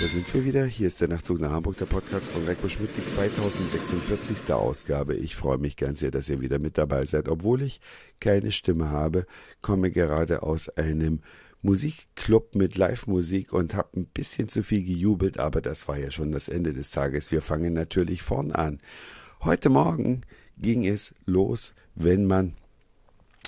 Da sind wir wieder. Hier ist der Nachtzug nach Hamburg, der Podcast von Reiko Schmidt, die 2046. Ausgabe. Ich freue mich ganz sehr, dass ihr wieder mit dabei seid. Obwohl ich keine Stimme habe, komme gerade aus einem Musikclub mit Live-Musik und habe ein bisschen zu viel gejubelt, aber das war ja schon das Ende des Tages. Wir fangen natürlich vorn an. Heute Morgen ging es los, wenn man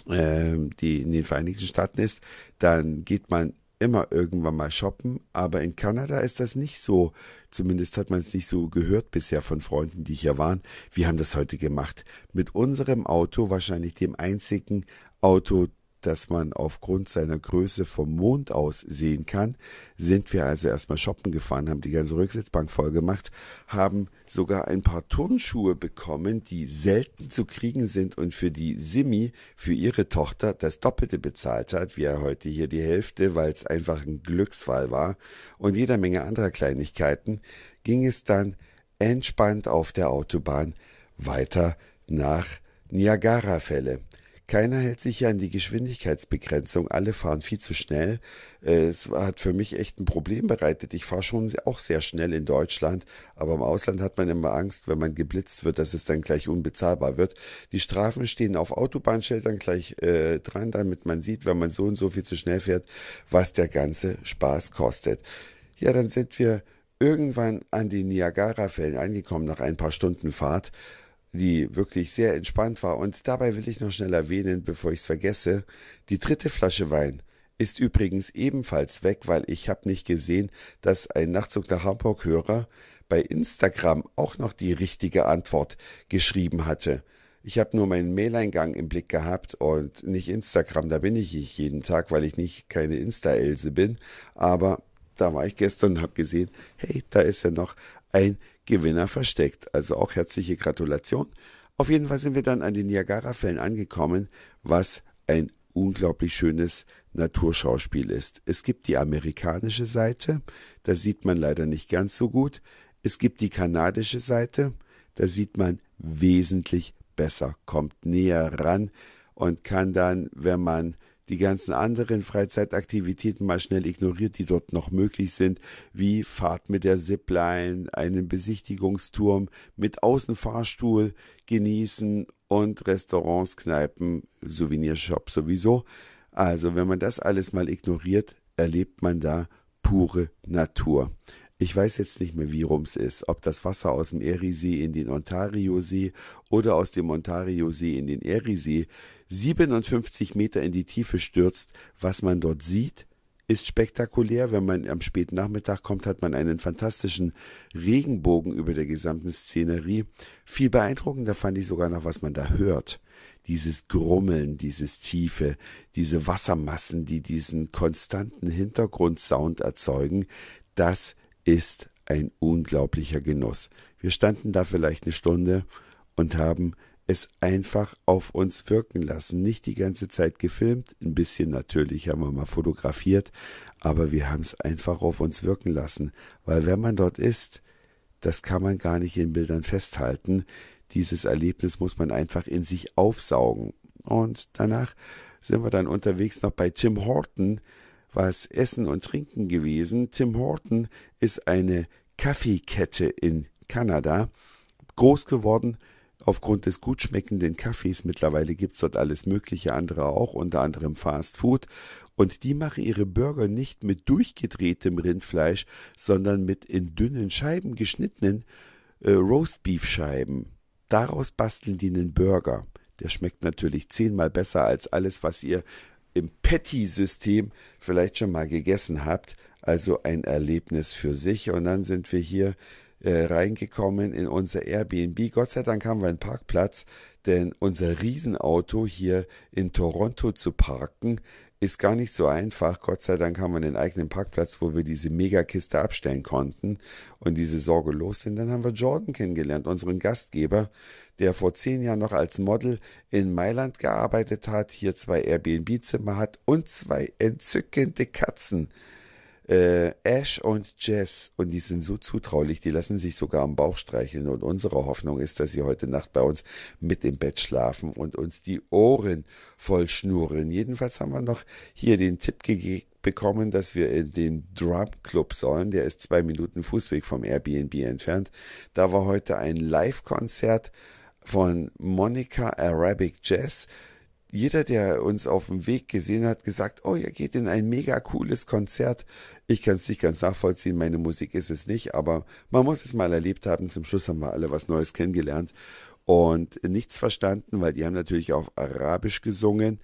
äh, die in den Vereinigten Staaten ist, dann geht man immer irgendwann mal shoppen, aber in Kanada ist das nicht so. Zumindest hat man es nicht so gehört bisher von Freunden, die hier waren. Wir haben das heute gemacht. Mit unserem Auto, wahrscheinlich dem einzigen Auto das man aufgrund seiner Größe vom Mond aus sehen kann, sind wir also erstmal shoppen gefahren, haben die ganze Rücksitzbank voll gemacht, haben sogar ein paar Turnschuhe bekommen, die selten zu kriegen sind und für die Simi, für ihre Tochter, das Doppelte bezahlt hat, wie er heute hier die Hälfte, weil es einfach ein Glücksfall war und jeder Menge anderer Kleinigkeiten, ging es dann entspannt auf der Autobahn weiter nach Niagarafälle. Keiner hält sich ja an die Geschwindigkeitsbegrenzung. Alle fahren viel zu schnell. Äh, es hat für mich echt ein Problem bereitet. Ich fahre schon auch sehr schnell in Deutschland, aber im Ausland hat man immer Angst, wenn man geblitzt wird, dass es dann gleich unbezahlbar wird. Die Strafen stehen auf Autobahnschildern gleich äh, dran, damit man sieht, wenn man so und so viel zu schnell fährt, was der ganze Spaß kostet. Ja, dann sind wir irgendwann an den Niagara-Fällen angekommen nach ein paar Stunden Fahrt die wirklich sehr entspannt war. Und dabei will ich noch schnell erwähnen, bevor ich es vergesse, die dritte Flasche Wein ist übrigens ebenfalls weg, weil ich habe nicht gesehen, dass ein Nachtzug nach Hamburg-Hörer bei Instagram auch noch die richtige Antwort geschrieben hatte. Ich habe nur meinen Maileingang im Blick gehabt und nicht Instagram, da bin ich nicht jeden Tag, weil ich nicht keine Insta-Else bin, aber da war ich gestern und habe gesehen, hey, da ist ja noch ein Gewinner versteckt. Also auch herzliche Gratulation. Auf jeden Fall sind wir dann an den Niagara-Fällen angekommen, was ein unglaublich schönes Naturschauspiel ist. Es gibt die amerikanische Seite, da sieht man leider nicht ganz so gut. Es gibt die kanadische Seite, da sieht man wesentlich besser, kommt näher ran und kann dann, wenn man die ganzen anderen Freizeitaktivitäten mal schnell ignoriert, die dort noch möglich sind, wie Fahrt mit der Zipline, einen Besichtigungsturm mit Außenfahrstuhl genießen und Restaurants, Kneipen, Souvenirshops sowieso. Also wenn man das alles mal ignoriert, erlebt man da pure Natur. Ich weiß jetzt nicht mehr, wie rum es ist, ob das Wasser aus dem Eriesee in den Ontariosee oder aus dem Ontariosee in den Eriesee 57 Meter in die Tiefe stürzt. Was man dort sieht, ist spektakulär. Wenn man am späten Nachmittag kommt, hat man einen fantastischen Regenbogen über der gesamten Szenerie. Viel beeindruckender fand ich sogar noch, was man da hört. Dieses Grummeln, dieses Tiefe, diese Wassermassen, die diesen konstanten Hintergrundsound erzeugen, das ist ein unglaublicher Genuss. Wir standen da vielleicht eine Stunde und haben es einfach auf uns wirken lassen. Nicht die ganze Zeit gefilmt, ein bisschen natürlich haben wir mal fotografiert, aber wir haben es einfach auf uns wirken lassen, weil wenn man dort ist, das kann man gar nicht in Bildern festhalten. Dieses Erlebnis muss man einfach in sich aufsaugen. Und danach sind wir dann unterwegs noch bei Jim Horton, was Essen und Trinken gewesen. Tim Horton ist eine Kaffeekette in Kanada. Groß geworden aufgrund des gut schmeckenden Kaffees. Mittlerweile gibt's dort alles Mögliche andere auch, unter anderem Fast Food. Und die machen ihre Burger nicht mit durchgedrehtem Rindfleisch, sondern mit in dünnen Scheiben geschnittenen äh, Roastbeef-Scheiben. Daraus basteln die einen Burger. Der schmeckt natürlich zehnmal besser als alles, was ihr im petty system vielleicht schon mal gegessen habt. Also ein Erlebnis für sich. Und dann sind wir hier äh, reingekommen in unser Airbnb. Gott sei Dank haben wir einen Parkplatz, denn unser Riesenauto hier in Toronto zu parken, ist gar nicht so einfach. Gott sei Dank haben wir einen eigenen Parkplatz, wo wir diese Megakiste abstellen konnten und diese Sorge los sind. Dann haben wir Jordan kennengelernt, unseren Gastgeber, der vor zehn Jahren noch als Model in Mailand gearbeitet hat, hier zwei Airbnb-Zimmer hat und zwei entzückende Katzen äh, Ash und Jess, und die sind so zutraulich, die lassen sich sogar am Bauch streicheln. Und unsere Hoffnung ist, dass sie heute Nacht bei uns mit im Bett schlafen und uns die Ohren voll schnurren. Jedenfalls haben wir noch hier den Tipp gegeben bekommen, dass wir in den Drum Club sollen. Der ist zwei Minuten Fußweg vom Airbnb entfernt. Da war heute ein Live-Konzert von Monica Arabic Jazz jeder, der uns auf dem Weg gesehen hat, gesagt, oh, ihr geht in ein mega cooles Konzert. Ich kann es nicht ganz nachvollziehen, meine Musik ist es nicht, aber man muss es mal erlebt haben. Zum Schluss haben wir alle was Neues kennengelernt und nichts verstanden, weil die haben natürlich auf Arabisch gesungen.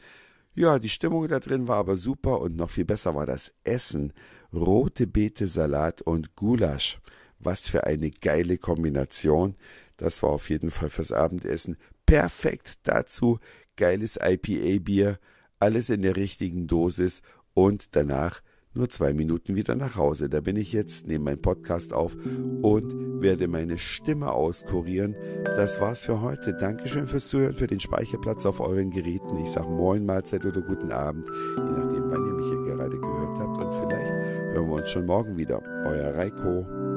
Ja, die Stimmung da drin war aber super und noch viel besser war das Essen. Rote Beete, Salat und Gulasch. Was für eine geile Kombination. Das war auf jeden Fall fürs Abendessen perfekt dazu geiles IPA-Bier, alles in der richtigen Dosis und danach nur zwei Minuten wieder nach Hause. Da bin ich jetzt, nehme meinen Podcast auf und werde meine Stimme auskurieren. Das war's für heute. Dankeschön fürs Zuhören, für den Speicherplatz auf euren Geräten. Ich sage Moin, Mahlzeit oder guten Abend, je nachdem, wann ihr mich hier gerade gehört habt. Und vielleicht hören wir uns schon morgen wieder. Euer Reiko.